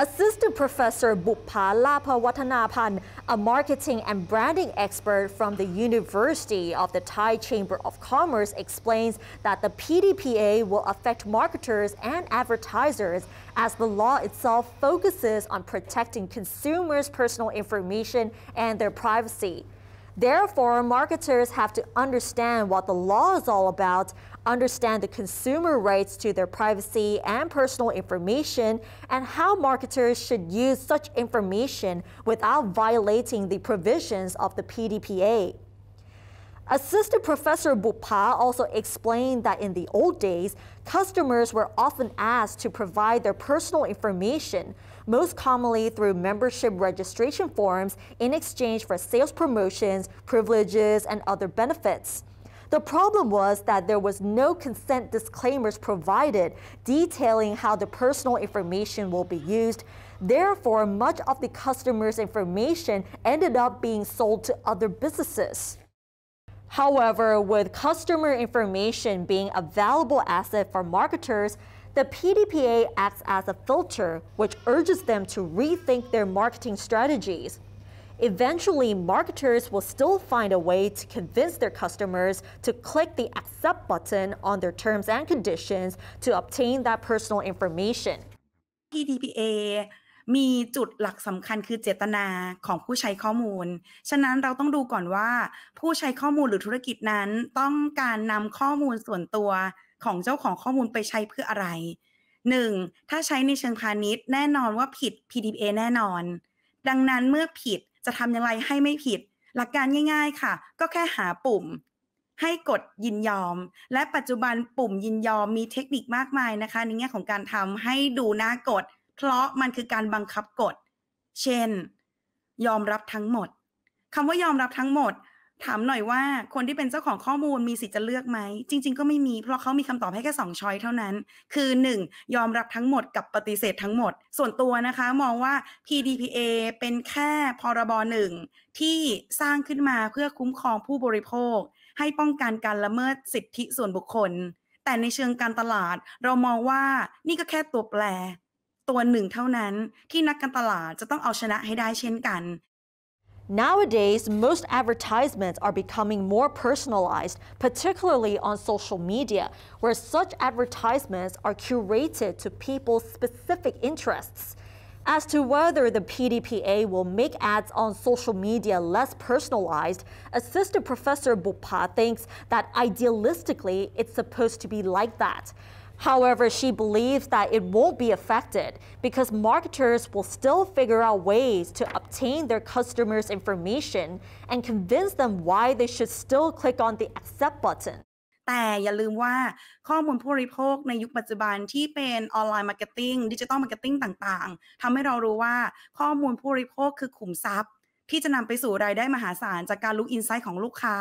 Assistant Professor Bupalapa Watanapan, a marketing and branding expert from the University of the Thai Chamber of Commerce, explains that the PDPA will affect marketers and advertisers as the law itself focuses on protecting consumers' personal information and their privacy. Therefore, marketers have to understand what the law is all about, understand the consumer rights to their privacy and personal information, and how marketers should use such information without violating the provisions of the PDPA. Assistant Professor Bupa also explained that in the old days, customers were often asked to provide their personal information, most commonly through membership registration forms in exchange for sales promotions, privileges, and other benefits. The problem was that there was no consent disclaimers provided detailing how the personal information will be used. Therefore, much of the customer's information ended up being sold to other businesses. However, with customer information being a valuable asset for marketers, the PDPA acts as a filter which urges them to rethink their marketing strategies. Eventually, marketers will still find a way to convince their customers to click the accept button on their terms and conditions to obtain that personal information. PDPA มีจุดหลักสำคัญคือเจตนาของผู้ใช้ข้อมูล ฉะนั้นเราต้องดูก่อนว่า ผู้ใช้ข้อมูลหรือธุรกิจนั้น ต้องการนำข้อมูลส่วนตัวของเจ้าของข้อมูลไปใช้เพื่ออะไร 1. ถ้าใช้ในเชิงพาณิชย์แน่นอนว่าผิด PDPA แน่นอน ดังนั้นเมื่อผิดจะทำอย่างไรให้ไม่ผิด หลักการง่าย ๆค่ะ ก็แค่หาปุ่ม ให้กดยินยอม และปัจจุบันปุ่มยินยอมมีเทคนิคมากมายนะคะในแง่ของการทำให้ดูน่ากดเพราะมันคือการบังคับกฎ เช่น ยอมรับทั้งหมด คำว่ายอมรับทั้งหมด ถามหน่อยว่าคนที่เป็นเจ้าของข้อมูลมีสิทธิ์จะเลือกไหม จริงๆ ก็ไม่มี เพราะเขามีคำตอบให้แค่สองช้อยเท่านั้น คือ 1. ยอมรับทั้งหมดกับปฏิเสธทั้งหมด ส่วนตัวนะคะ มองว่า PDPA เป็นแค่พรบหนึ่งที่สร้างขึ้นมาเพื่อคุ้มครองผู้บริโภค ให้ป้องกันการละเมิดสิทธิส่วนบุคคล แต่ในเชิงการตลาด เรามองว่านี่ก็แค่ตัวแปร Nowadays, most advertisements are becoming more personalized, particularly on social media, where such advertisements are curated to people's specific interests. As to whether the PDPA will make ads on social media less personalized, Assistant Professor Bupa thinks that idealistically it's supposed to be like that. However, she believes that it won't be affected because marketers will still figure out ways to obtain their customers' information and convince them why they should still click on the accept button. แต่อย่าลืมว่าข้อมูลผู้บริโภคในยุคปัจจุบันที่เป็นออนไลน์มาร์เก็ตติ้งดิจิตอลมาร์เก็ตติ้งต่างๆทำให้เรารู้ว่าข้อมูลผู้บริโภคคือขุมทรัพย์ที่จะนำไปสู่รายได้มหาศาลจากการรู้อินไซต์ของลูกค้า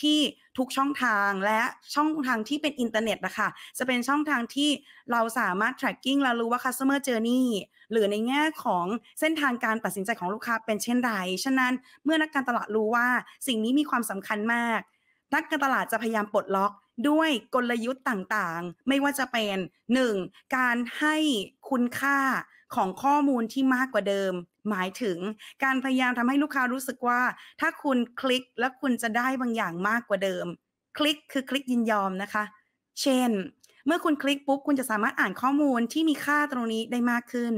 ที่ทุกช่องทางและช่องทางที่เป็นอินเทอร์เน็ตนะคะจะเป็นช่องทางที่เราสามารถ tracking เรารู้ว่า customer journey หรือในแง่ของเส้นทางการตัดสินใจของลูกค้าเป็นเช่นไร ฉะนั้นเมื่อนักการตลาดรู้ว่าสิ่งนี้มีความสำคัญมาก นักการตลาดจะพยายามปลดล็อกด้วยกลยุทธ์ต่าง ๆ ไม่ว่าจะเป็น 1. การให้คุณค่าของข้อมูลที่มากกว่าเดิมหมายถึงการพยายามทำให้ลูกค้ารู้สึกว่า ถ้าคุณคลิกแล้วคุณจะได้บางอย่างมากกว่าเดิม คลิกคือคลิกยินยอมนะคะ เช่น เมื่อคุณคลิกปุ๊บคุณจะสามารถอ่านข้อมูลที่มีค่าตรงนี้ได้มากขึ้น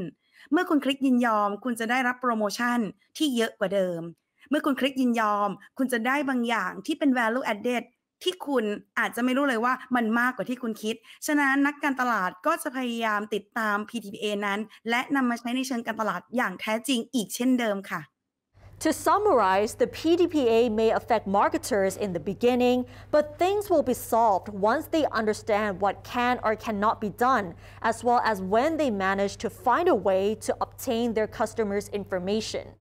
เมื่อคุณคลิกยินยอม คุณจะได้รับโปรโมชั่นที่เยอะกว่าเดิม เมื่อคุณคลิกยินยอม คุณจะได้บางอย่างที่เป็น value added ที่คุณอาจจะไม่รู้เลยว่ามันมากกว่าที่คุณคิด ฉะนั้นนักการตลาดก็จะพยายามติดตาม PTPA นั้นและนำมาใช้ในเชิงการตลาดอย่างแท้จริงอีกเช่นเดิมค่ะ To summarize, the PDPA may affect marketers in the beginning, but things will be solved once they understand what can or cannot be done, as well as when they manage to find a way to obtain their customers' information.